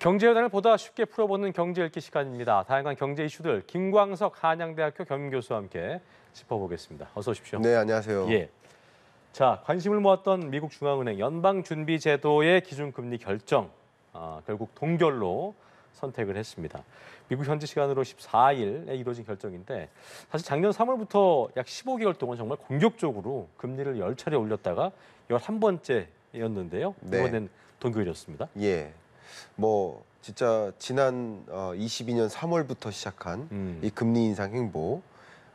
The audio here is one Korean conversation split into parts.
경제연안을 보다 쉽게 풀어보는 경제 읽기 시간입니다. 다양한 경제 이슈들 김광석 한양대학교 경교수와 함께 짚어보겠습니다. 어서 오십시오. 네, 안녕하세요. 예. 자, 관심을 모았던 미국 중앙은행 연방준비제도의 기준금리 결정, 아, 결국 동결로 선택을 했습니다. 미국 현지 시간으로 14일에 이루어진 결정인데 사실 작년 3월부터 약 15개월 동안 정말 공격적으로 금리를 10차례 올렸다가 11번째였는데요. 이번엔 네. 동결이었습니다. 예. 뭐 진짜 지난 어, 22년 3월부터 시작한 음. 이 금리 인상 행보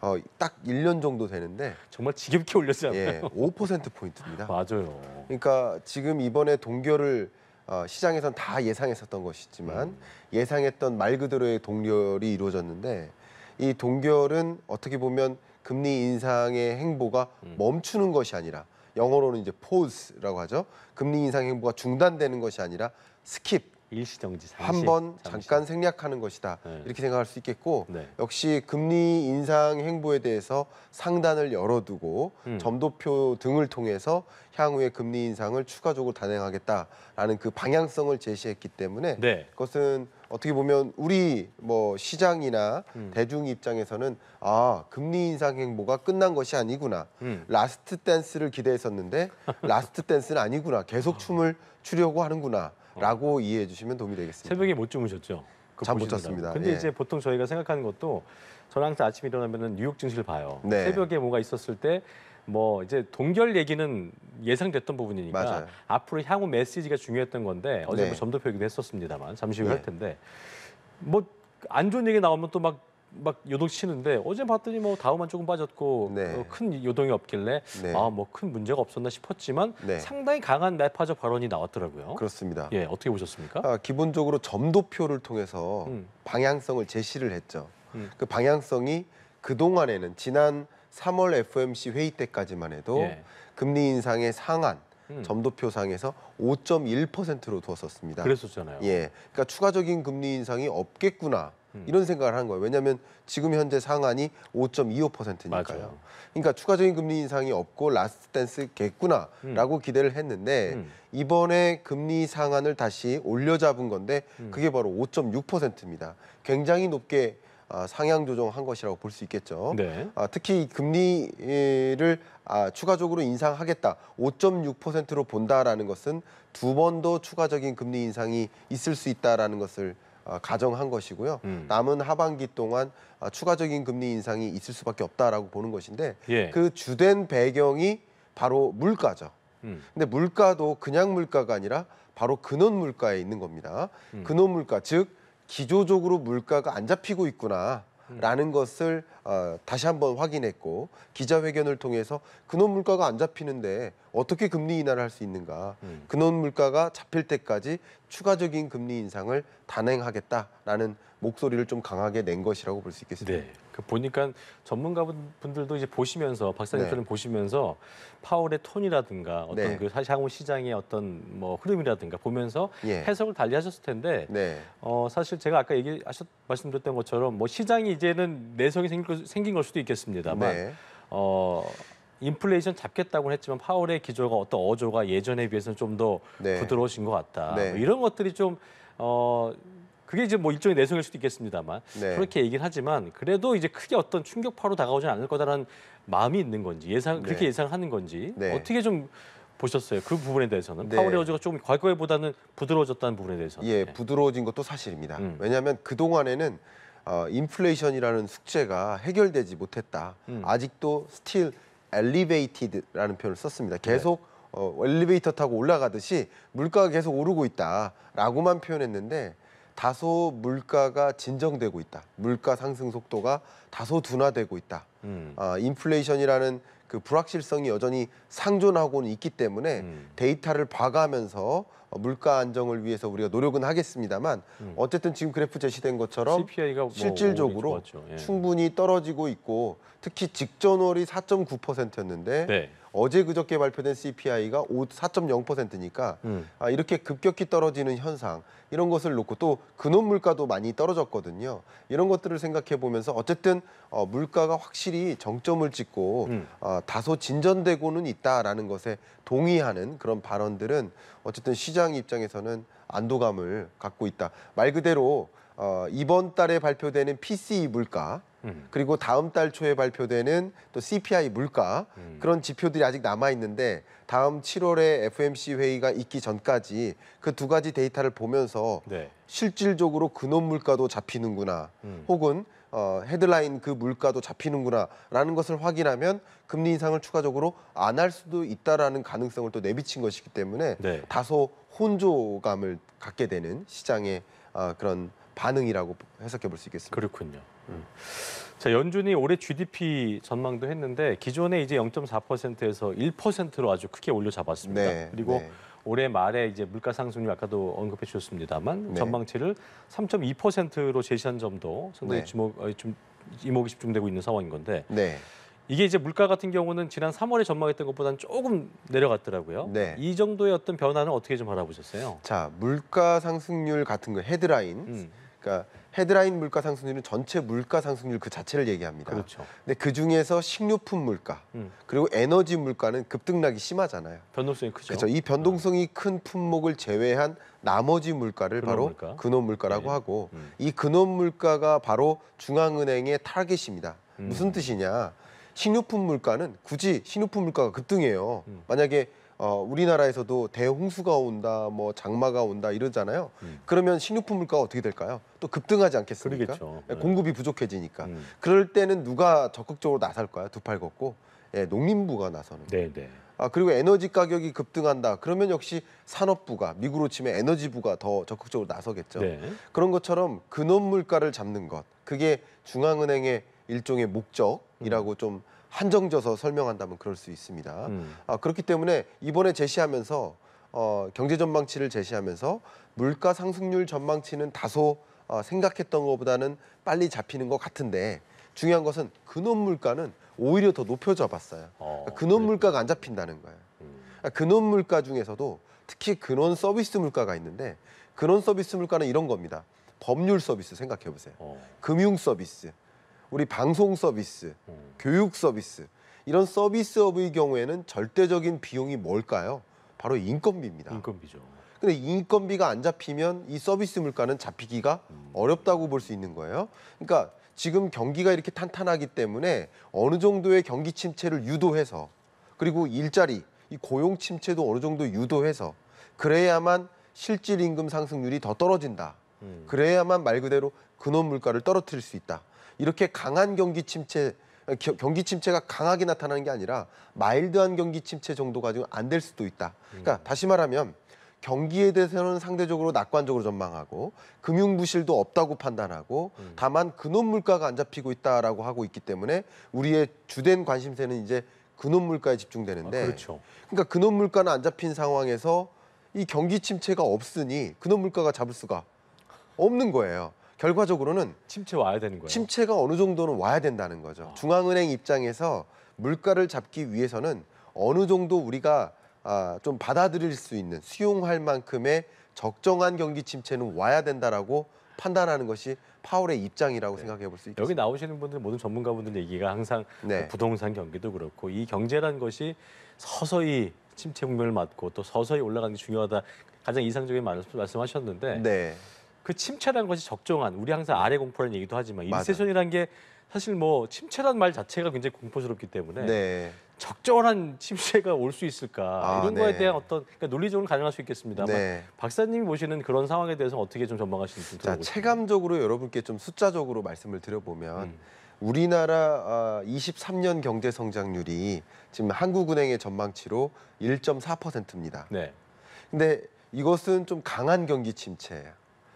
어, 딱 1년 정도 되는데 정말 지겹게 올렸잖아요. 예, 5% 포인트입니다. 맞아요. 그러니까 지금 이번에 동결을 어, 시장에선 다 예상했었던 것이지만 음. 예상했던 말 그대로의 동결이 이루어졌는데 이 동결은 어떻게 보면 금리 인상의 행보가 음. 멈추는 것이 아니라 영어로는 이제 포즈라고 하죠. 금리 인상 행보가 중단되는 것이 아니라 스킵 일시정지 한 번 잠깐 생략하는 것이다 네. 이렇게 생각할 수 있겠고 네. 역시 금리 인상 행보에 대해서 상단을 열어두고 음. 점도표 등을 통해서 향후에 금리 인상을 추가적으로 단행하겠다라는 그 방향성을 제시했기 때문에 네. 그것은 어떻게 보면 우리 뭐 시장이나 음. 대중 입장에서는 아 금리 인상 행보가 끝난 것이 아니구나 음. 라스트 댄스를 기대했었는데 라스트 댄스는 아니구나 계속 춤을 추려고 하는구나 라고 이해해 주시면 도움이 되겠습니다. 새벽에 못 주무셨죠? 잠못 잤습니다. 근데 예. 이제 보통 저희가 생각하는 것도 저는 항상 아침에 일어나면 뉴욕 증시를 봐요. 네. 새벽에 뭐가 있었을 때 뭐 이제 동결 얘기는 예상됐던 부분이니까 맞아요. 앞으로 향후 메시지가 중요했던 건데 어제 네. 뭐점도표기도 했었습니다만 잠시 후에 예. 할 텐데 뭐 안 좋은 얘기 나오면 또막 막 요동치는데 어제 봤더니 뭐다음만 조금 빠졌고 네. 어, 큰 요동이 없길래 네. 아뭐 큰 문제가 없었나 싶었지만 네. 상당히 강한 날파적 발언이 나왔더라고요. 그렇습니다. 예, 어떻게 보셨습니까? 아, 기본적으로 점도표를 통해서 음. 방향성을 제시를 했죠. 음. 그 방향성이 그 동안에는 지난 3월 FOMC 회의 때까지만 해도 예. 금리 인상의 상한 음. 점도표상에서 5.1%로 두었었습니다. 그랬었잖아요. 예, 그러니까 추가적인 금리 인상이 없겠구나. 음. 이런 생각을 한 거예요. 왜냐하면 지금 현재 상한이 5.25%니까요. 맞아요. 그러니까 추가적인 금리 인상이 없고 라스트 댄스겠구나라고 음. 기대를 했는데 음. 이번에 금리 상한을 다시 올려잡은 건데 음. 그게 바로 5.6%입니다. 굉장히 높게 아, 상향 조정한 것이라고 볼 수 있겠죠. 네. 아, 특히 금리를 아, 추가적으로 인상하겠다, 5.6%로 본다라는 것은 두 번 더 추가적인 금리 인상이 있을 수 있다라는 것을 어, 가정한 것이고요. 음. 남은 하반기 동안 어, 추가적인 금리 인상이 있을 수밖에 없다라고 보는 것인데 예. 그 주된 배경이 바로 물가죠. 음. 근데 물가도 그냥 물가가 아니라 바로 근원 물가에 있는 겁니다. 음. 근원 물가 즉 기조적으로 물가가 안 잡히고 있구나라는 것을 아, 다시 한번 확인했고 기자회견을 통해서 근원 물가가 안 잡히는데 어떻게 금리 인하를 할 수 있는가 음. 근원 물가가 잡힐 때까지 추가적인 금리 인상을 단행하겠다라는 목소리를 좀 강하게 낸 것이라고 볼 수 있겠습니다. 네. 그 보니까 전문가분들도 이제 보시면서 박사님들럼 네. 보시면서 파월의 톤이라든가 어떤 네. 그 향후 시장의 어떤 뭐 흐름이라든가 보면서 예. 해석을 달리하셨을 텐데 네. 어, 사실 제가 아까 얘기하셨 말씀드렸던 것처럼 뭐 시장이 이제는 내성이 생길 생긴 걸 수도 있겠습니다만 네. 어, 인플레이션 잡겠다고 했지만 파월의 기조가 어떤 어조가 예전에 비해서는 좀더 네. 부드러워진 것 같다. 뭐 네. 이런 것들이 좀 어, 그게 이제 뭐 일종의 내성일 수도 있겠습니다만 네. 그렇게 얘기는 하지만 그래도 이제 크게 어떤 충격파로 다가오지 않을 거다라는 마음이 있는 건지 예상 그렇게 네. 예상하는 건지 네. 어떻게 좀 보셨어요 그 부분에 대해서는 네. 파월의 어조가 조금 과거에보다는 부드러워졌다는 부분에 대해서 예 부드러워진 것도 사실입니다 음. 왜냐하면 그 동안에는 어, 인플레이션이라는 숙제가 해결되지 못했다. 음. 아직도 스틸 엘리베이티드라는 표현을 썼습니다. 네. 계속 네. 어, 엘리베이터 타고 올라가듯이 물가가 계속 오르고 있다라고만 표현했는데 다소 물가가 진정되고 있다. 물가 상승 속도가 다소 둔화되고 있다. 음. 어, 인플레이션이라는 그 불확실성이 여전히 상존하고는 있기 때문에 음. 데이터를 봐가면서 어, 물가 안정을 위해서 우리가 노력은 하겠습니다만 음. 어쨌든 지금 그래프 제시된 것처럼 CPI가 뭐 실질적으로 뭐 예. 충분히 떨어지고 있고 특히 직전월이 4.9%였는데 네. 어제 그저께 발표된 CPI가 4.0%니까 음. 아, 이렇게 급격히 떨어지는 현상 이런 것을 놓고 또 근원 물가도 많이 떨어졌거든요. 이런 것들을 생각해 보면서 어쨌든 어, 물가가 확실히 정점을 찍고 음. 어, 다소 진전되고는 있다라는 것에 동의하는 그런 발언들은 어쨌든 시장 입장에서는 안도감을 갖고 있다. 말 그대로 어, 이번 달에 발표되는 PCE 물가 음. 그리고 다음 달 초에 발표되는 또 CPI 물가 음. 그런 지표들이 아직 남아 있는데 다음 7월에 FMC 회의가 있기 전까지 그 두 가지 데이터를 보면서 네. 실질적으로 근원 물가도 잡히는구나 음. 혹은 어, 헤드라인 그 물가도 잡히는구나라는 것을 확인하면 금리 인상을 추가적으로 안 할 수도 있다라는 가능성을 또 내비친 것이기 때문에 네. 다소 혼조감을 갖게 되는 시장의 어, 그런 반응이라고 해석해 볼 수 있겠습니다. 그렇군요. 음. 자, 연준이 올해 GDP 전망도 했는데 기존에 이제 0.4%에서 1%로 아주 크게 올려 잡았습니다. 네, 그리고 네. 올해 말에 이제 물가 상승률 아까도 언급해 주셨습니다만 네. 전망치를 3.2%로 제시한 점도 상당히 네. 주목 어, 좀 이목이 집중되고 있는 상황인 건데 네. 이게 이제 물가 같은 경우는 지난 3월에 전망했던 것보다는 조금 내려갔더라고요. 네. 이 정도의 어떤 변화는 어떻게 좀 알아보셨어요? 자, 물가 상승률 같은 거 헤드라인, 음. 그러니까 헤드라인 물가 상승률은 전체 물가 상승률 그 자체를 얘기합니다. 그렇죠. 근데 그 중에서 식료품 물가 음. 그리고 에너지 물가는 급등락이 심하잖아요. 변동성이 크죠. 그렇죠. 이 변동성이 큰 품목을 제외한 나머지 물가를 근원 바로 물가? 근원 물가라고 네. 하고 음. 이 근원 물가가 바로 중앙은행의 타겟입니다. 음. 무슨 뜻이냐? 식료품 물가는 굳이 식료품 물가가 급등해요. 음. 만약에 어, 우리나라에서도 대홍수가 온다, 뭐 장마가 온다 이러잖아요. 음. 그러면 식료품 물가가 어떻게 될까요? 또 급등하지 않겠습니까? 그러겠죠. 예, 네. 공급이 부족해지니까. 음. 그럴 때는 누가 적극적으로 나설까요? 두 팔 걷고 예, 농림부가 나서는. 네네. 네. 아 그리고 에너지 가격이 급등한다. 그러면 역시 산업부가 미국으로 치면 에너지부가 더 적극적으로 나서겠죠. 네. 그런 것처럼 근원 물가를 잡는 것 그게 중앙은행의 일종의 목적이라고 음. 좀 한정져서 설명한다면 그럴 수 있습니다. 음. 아, 그렇기 때문에 이번에 제시하면서 어, 경제 전망치를 제시하면서 물가 상승률 전망치는 다소 어, 생각했던 것보다는 빨리 잡히는 것 같은데 중요한 것은 근원 물가는 오히려 더 높여 잡았어요. 어, 그러니까 근원 그렇구나. 물가가 안 잡힌다는 거예요. 음. 그러니까 근원 물가 중에서도 특히 근원 서비스 물가가 있는데 근원 서비스 물가는 이런 겁니다. 법률 서비스 생각해 보세요. 어. 금융 서비스, 우리 방송 서비스, 음. 교육 서비스 이런 서비스업의 경우에는 절대적인 비용이 뭘까요? 바로 인건비입니다. 인건비죠. 근데 인건비가 안 잡히면 이 서비스 물가는 잡히기가 음. 어렵다고 볼 수 있는 거예요. 그러니까 지금 경기가 이렇게 탄탄하기 때문에 어느 정도의 경기 침체를 유도해서 그리고 일자리, 이 고용 침체도 어느 정도 유도해서 그래야만 실질 임금 상승률이 더 떨어진다. 음. 그래야만 말 그대로 근원 물가를 떨어뜨릴 수 있다. 이렇게 강한 경기 침체 경기 침체가 강하게 나타나는 게 아니라 마일드한 경기 침체 정도 가지고 안될 수도 있다. 그러니까 음. 다시 말하면 경기에 대해서는 상대적으로 낙관적으로 전망하고 금융 부실도 없다고 판단하고 음. 다만 근원 물가가 안 잡히고 있다라고 하고 있기 때문에 우리의 주된 관심세는 이제 근원 물가에 집중되는데 아, 그렇죠. 그러니까 근원 물가는 안 잡힌 상황에서 이 경기 침체가 없으니 근원 물가가 잡을 수가 없는 거예요. 결과적으로는 침체 와야 되는 거예요. 침체가 어느 정도는 와야 된다는 거죠. 아. 중앙은행 입장에서 물가를 잡기 위해서는 어느 정도 우리가 아, 좀 받아들일 수 있는 수용할 만큼의 적정한 경기 침체는 와야 된다라고 판단하는 것이 파월의 입장이라고 네. 생각해 볼 수있겠 여기 나오시는 분들 모든 전문가분들 얘기가 항상 그 네. 부동산 경기도 그렇고 이 경제란 것이 서서히 침체 국면을 맞고 또 서서히 올라가는 게 중요하다 가장 이상적인 말씀, 말씀하셨는데 네. 그 침체라는 것이 적정한 우리 항상 아래 공포라는 얘기도 하지만 인세션이라는 게 사실 뭐 침체란 말 자체가 굉장히 공포스럽기 때문에 네. 적절한 침체가 올 수 있을까 아, 이런 거에 네. 대한 어떤 그러니까 논리적으로 가능할 수 있겠습니다만 네. 박사님이 보시는 그런 상황에 대해서 어떻게 좀 전망하시는지 자, 체감적으로 여러분께 좀 숫자적으로 말씀을 드려보면 음. 우리나라 23년 아, 경제 성장률이 지금 한국은행의 전망치로 1.4%입니다. 네. 근데 이것은 좀 강한 경기 침체예요.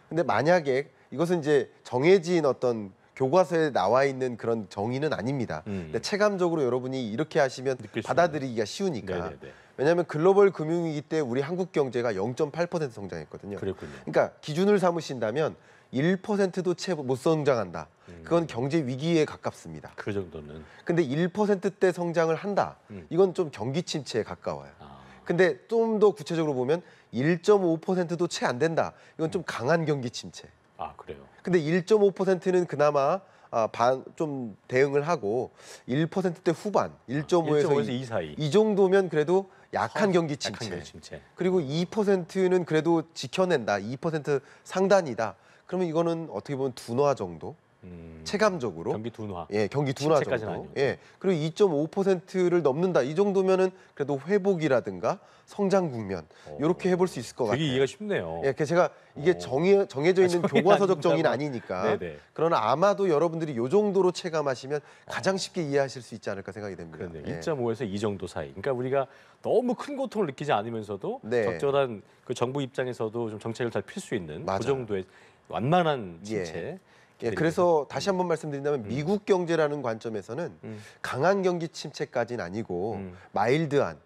근데 만약에 이것은 이제 정해진 어떤 교과서에 나와 있는 그런 정의는 아닙니다. 음. 근데 체감적으로 여러분이 이렇게 하시면 받아들이기가 쉬우니까. 네네네. 왜냐하면 글로벌 금융위기 때 우리 한국 경제가 0.8% 성장했거든요. 그랬군요. 그러니까 기준을 삼으신다면 1%도 채못 성장한다. 음. 그건 경제 위기에 가깝습니다. 그 정도는. 근데 1%대 성장을 한다. 음. 이건 좀 경기 침체에 가까워요. 아. 근데 좀 더 구체적으로 보면 1.5%도 채 안 된다. 이건 좀 강한 경기 침체. 아 그래요. 근데 1.5%는 그나마 아, 반, 좀 대응을 하고 1%대 후반, 1.5에서 1 2 사이. 이 정도면 그래도 약한 어, 경기 침체. 침체. 그리고 2%는 그래도 지켜낸다. 2% 상단이다. 그러면 이거는 어떻게 보면 둔화 정도? 음. 체감적으로 경기 둔화. 예, 경기 둔화 정도. 아니요. 예. 그리고 2.5%를 넘는다. 이 정도면은 그래도 회복이라든가 성장 국면 어. 요렇게 해볼 수 있을 것 되게 같아요. 이해가 쉽네요. 예, 그 제가 이게 어. 정해, 정해져 있는 아, 교과서적 정의는 아니니까. 네네. 그러나 아마도 여러분들이 요 정도로 체감하시면 가장 쉽게 이해하실 수 있지 않을까 생각이 됩니다. 그렇네. 예. 1.5에서 2 정도 사이. 그러니까 우리가 너무 큰 고통을 느끼지 않으면서도 네. 적절한 그 정부 입장에서도 좀 정책을 잘 필 수 있는 그 맞아요. 그 정도의 완만한 예. 신체. 예, 그래서 다시 한번 말씀드린다면 음. 미국 경제라는 관점에서는 음. 강한 경기 침체까지는 아니고 음. 마일드한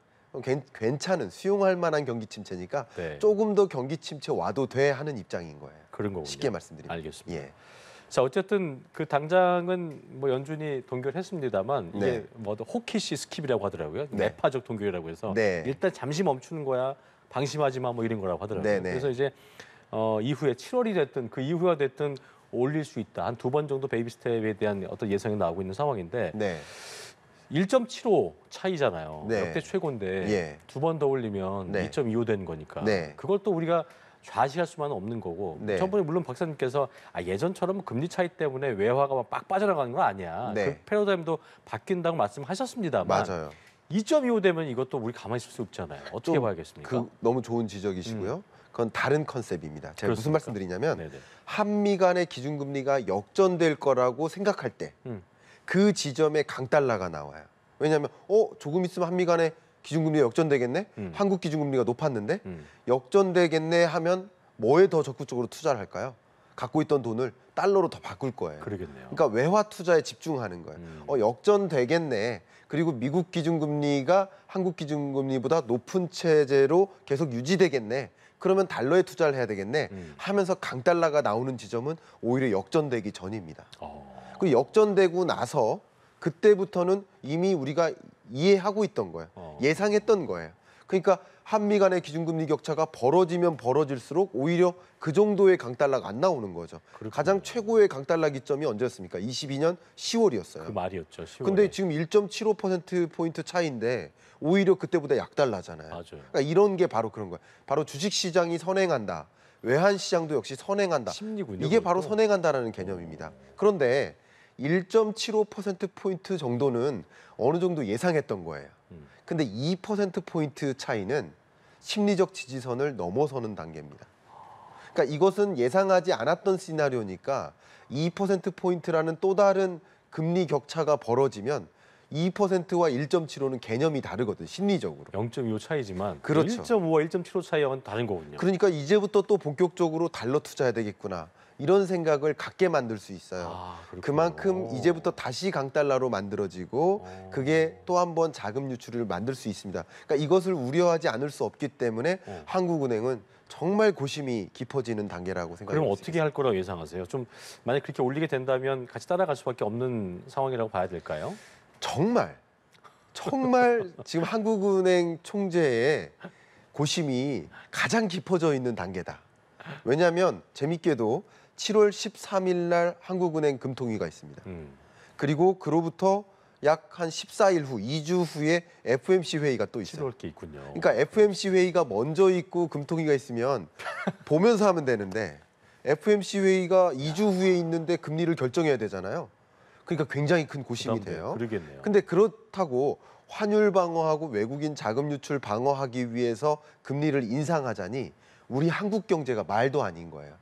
괜찮은 수용할 만한 경기 침체니까 네. 조금 더 경기 침체 와도 돼 하는 입장인 거예요. 그런 거군요. 쉽게 말씀드리면. 알겠습니다. 예. 자 어쨌든 그 당장은 뭐 연준이 동결했습니다만 이게 네. 뭐 호키시 스킵이라고 하더라고요. 네. 매파적 동결이라고 해서 네. 일단 잠시 멈추는 거야 방심하지 마 뭐 이런 거라고 하더라고요. 네, 네. 그래서 이제 어 이후에 7월이 됐든 그 이후가 됐든 올릴 수 있다. 한 두 번 정도 베이비 스텝에 대한 어떤 예상이 나오고 있는 상황인데 네. 1.75 차이잖아요. 네. 역대 최고인데 예. 두번 더 올리면 네. 2.25 되는 거니까 네. 그걸 또 우리가 좌시할 수만은 없는 거고 네. 저번에 물론 박사님께서 아, 예전처럼 금리 차이 때문에 외화가 막빡 빠져나가는 건 아니야. 네. 그 패러다임도 바뀐다고 말씀하셨습니다만 맞아요. 2.25 되면 이것도 우리 가만히 있을 수 없잖아요. 어떻게 봐야겠습니까? 그, 너무 좋은 지적이시고요. 음. 그건 다른 컨셉입니다. 제가 그렇습니까? 무슨 말씀드리냐면 네네. 한미 간의 기준금리가 역전될 거라고 생각할 때그 음. 그 지점에 강달러가 나와요. 왜냐하면 어 조금 있으면 한미 간의 기준금리 가 역전되겠네. 음. 한국 기준금리가 높았는데 음. 역전되겠네 하면 뭐에 더 적극적으로 투자를 할까요? 갖고 있던 돈을 달러로 더 바꿀 거예요. 그러겠네요. 그러니까 외화 투자에 집중하는 거예요. 음. 어, 역전되겠네. 그리고 미국 기준금리가 한국 기준금리보다 높은 체제로 계속 유지되겠네. 그러면 달러에 투자를 해야 되겠네 음. 하면서 강달러가 나오는 지점은 오히려 역전되기 전입니다. 어. 그리고 역전되고 나서 그때부터는 이미 우리가 이해하고 있던 거예요. 어. 예상했던 거예요. 그러니까 한미 간의 기준금리 격차가 벌어지면 벌어질수록 오히려 그 정도의 강달락 안 나오는 거죠. 그렇군요. 가장 최고의 강달락 이점이 언제였습니까? 22년 10월이었어요. 그 말이었죠. 10월에. 근데 지금 1.75% 포인트 차이인데 오히려 그때보다 약달라잖아요. 맞아요. 그러니까 이런 게 바로 그런 거예요. 바로 주식 시장이 선행한다. 외환 시장도 역시 선행한다. 심리군요, 이게 바로 선행한다라는 개념입니다. 그런데 1.75% 포인트 정도는 어느 정도 예상했던 거예요. 근데 2%포인트 차이는 심리적 지지선을 넘어서는 단계입니다. 그러니까 이것은 예상하지 않았던 시나리오니까 2%포인트라는 또 다른 금리 격차가 벌어지면 2%와 1.75는 개념이 다르거든 심리적으로. 0.25 차이지만 그렇죠. 1.5와 1.75 차이와는 다른 거군요. 그러니까 이제부터 또 본격적으로 달러 투자해야 되겠구나. 이런 생각을 갖게 만들 수 있어요. 아, 그만큼 이제부터 다시 강달러로 만들어지고 오. 어. 그게 또 한 번 자금 유출을 만들 수 있습니다. 그러니까 이것을 우려하지 않을 수 없기 때문에 오. 어. 한국은행은 정말 고심이 깊어지는 단계라고 생각합니다. 그럼 어떻게 할 거라고 예상하세요? 좀 만약 그렇게 올리게 된다면 같이 따라갈 수밖에 없는 상황이라고 봐야 될까요? 정말 정말 지금 한국은행 총재의 고심이 가장 깊어져 있는 단계다. 왜냐하면 재밌게도 7월 13일 날 한국은행 금통위가 있습니다. 음. 그리고 그로부터 약 한 14일 후, 2주 후에 FMC 회의가 또 있어요. 7월 게 있군요. 그러니까 FMC 회의가 먼저 있고 금통위가 있으면 보면서 하면 되는데 FMC 회의가 2주 후에 있는데 금리를 결정해야 되잖아요. 그러니까 굉장히 큰 고심이 부담돼. 돼요. 그러겠네요. 근데 그렇다고 환율 방어하고 외국인 자금 유출 방어하기 위해서 금리를 인상하자니 우리 한국 경제가 말도 아닌 거예요.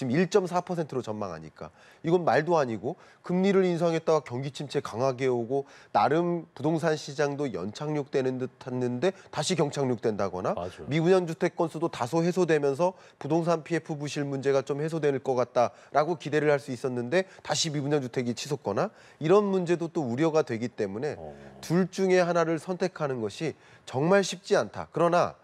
지금 1.4%로 전망하니까 이건 말도 아니고 금리를 인상했다가 경기 침체 강하게 오고 나름 부동산 시장도 연착륙되는 듯 했는데 다시 경착륙된다거나 미분양 주택 건수도 다소 해소되면서 부동산 PF 부실 문제가 좀 해소될 것 같다라고 기대를 할 수 있었는데 다시 미분양 주택이 치솟거나 이런 문제도 또 우려가 되기 때문에 어. 둘 중에 하나를 선택하는 것이 정말 쉽지 않다. 그러나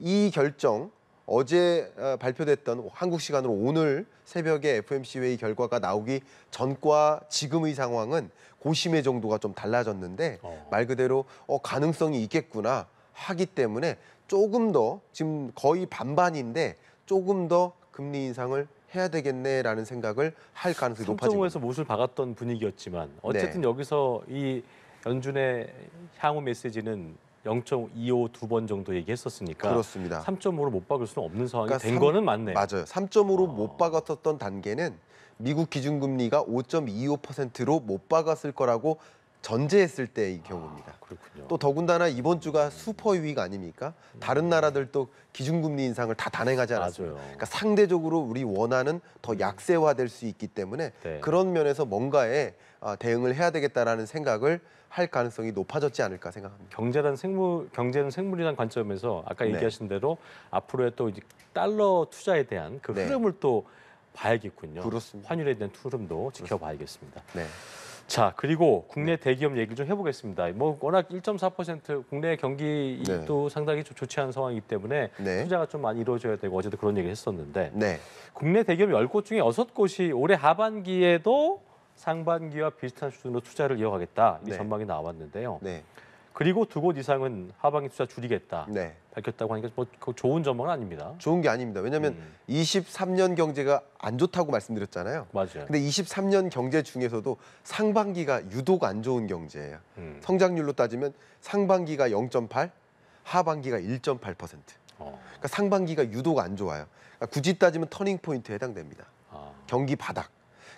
이 결정 어제 어, 발표됐던 한국 시간으로 오늘 새벽에 FMC 회의 결과가 나오기 전과 지금의 상황은 고심의 정도가 좀 달라졌는데 어. 말 그대로 어, 가능성이 있겠구나 하기 때문에 조금 더 지금 거의 반반인데 조금 더 금리 인상을 해야 되겠네라는 생각을 할 가능성이 높아지고 3.5에서 못을 박았던 분위기였지만 어쨌든 네. 여기서 이 연준의 향후 메시지는 0 2 5 두 번 정도 얘기했었으니까 그렇습니다. 3.5로 못 박을 수는 없는 상황이 그러니까 된 3, 거는 맞네요. 맞아요. 3.5로 아. 못 박았었던 단계는 미국 기준금리가 5.25%로 못 박았을 거라고 전제했을 때의 경우입니다. 아, 또 더군다나 이번 주가 슈퍼위익 아닙니까? 음. 다른 나라들도 기준금리 인상을 다 단행하지 않았어요. 그러니까 상대적으로 우리 원화는 더 음. 약세화될 수 있기 때문에 네. 그런 면에서 뭔가에 아, 대응을 해야 되겠다라는 생각을 할 가능성이 높아졌지 않을까 생각합니다. 경제란 생물, 경제는 생물이라는 관점에서 아까 네. 얘기하신 네. 대로 앞으로의 또 달러 투자에 대한 그 네. 흐름을 또 봐야겠군요. 그렇습니다. 환율에 대한 흐름도 지켜봐야겠습니다. 네. 자, 그리고 국내 네. 대기업 얘기를 좀 해보겠습니다. 뭐 워낙 1.4% 국내 경기도 네. 상당히 좀 좋지 않은 상황이기 때문에 네. 투자가 좀 많이 이루어져야 되고 어제도 그런 얘기를 했었는데 국내 대기업 열 곳 중에 여섯 곳이 올해 하반기에도 상반기와 비슷한 수준으로 투자를 이어가겠다 이 전망이 나왔는데요. 그리고 두 곳 이상은 하반기 투자 줄이겠다 네. 밝혔다고 하니까 뭐 좋은 전망은 아닙니다. 좋은 게 아닙니다. 왜냐하면 음. 23년 경제가 안 좋다고 말씀드렸잖아요. 맞아요. 근데 23년 경제 중에서도 상반기가 유독 안 좋은 경제예요. 음. 성장률로 따지면 상반기가 0.8, 하반기가 1.8%. 어. 그러니까 상반기가 유독 안 좋아요. 그러니까 굳이 따지면 터닝 포인트에 해당됩니다. 아. 경기 바닥.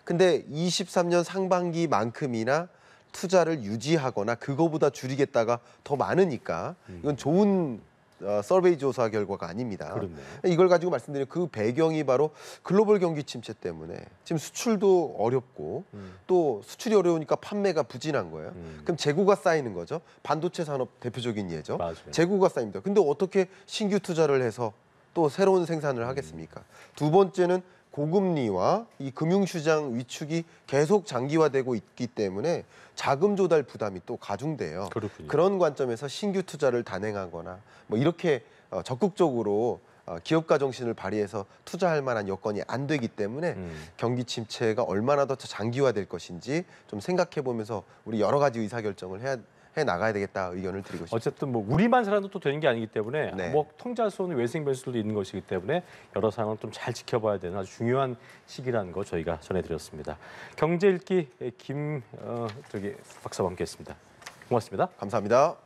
근데 23년 상반기만큼이나 투자를 유지하거나 그거보다 줄이겠다가 더 많으니까 음. 이건 좋은 어, 서베이 조사 결과가 아닙니다. 그렇네요. 이걸 가지고 말씀드린 그 배경이 바로 글로벌 경기 침체 때문에 지금 수출도 어렵고 음. 또 수출이 어려우니까 판매가 부진한 거예요. 음. 그럼 재고가 쌓이는 거죠. 반도체 산업 대표적인 예죠. 맞아요. 재고가 쌓입니다. 근데 어떻게 신규 투자를 해서 또 새로운 생산을 하겠습니까? 음. 두 번째는 고금리와 이 금융시장 위축이 계속 장기화되고 있기 때문에 자금 조달 부담이 또 가중돼요. 그렇군요. 그런 관점에서 신규 투자를 단행하거나 뭐 이렇게 어, 적극적으로 어, 기업가 정신을 발휘해서 투자할 만한 여건이 안 되기 때문에 음. 경기 침체가 얼마나 더 장기화될 것인지 좀 생각해 보면서 우리 여러 가지 의사결정을 해야 해 나가야 되겠다 의견을 드리고 싶습니다. 어쨌든 뭐 우리만 살아도 또 되는 게 아니기 때문에 네. 뭐 통자손의 외생 변수도 있는 것이기 때문에 여러 상황을 좀 잘 지켜봐야 되는 아주 중요한 시기라는 거 저희가 전해드렸습니다. 경제 읽기 김 어, 저기 박사와 함께했습니다. 고맙습니다. 감사합니다.